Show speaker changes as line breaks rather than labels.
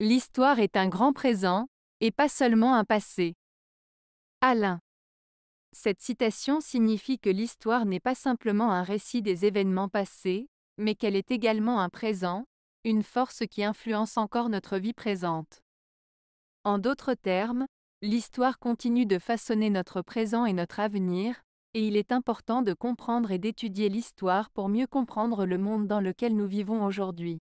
L'histoire est un grand présent, et pas seulement un passé. Alain. Cette citation signifie que l'histoire n'est pas simplement un récit des événements passés, mais qu'elle est également un présent, une force qui influence encore notre vie présente. En d'autres termes, l'histoire continue de façonner notre présent et notre avenir, et il est important de comprendre et d'étudier l'histoire pour mieux comprendre le monde dans lequel nous vivons aujourd'hui.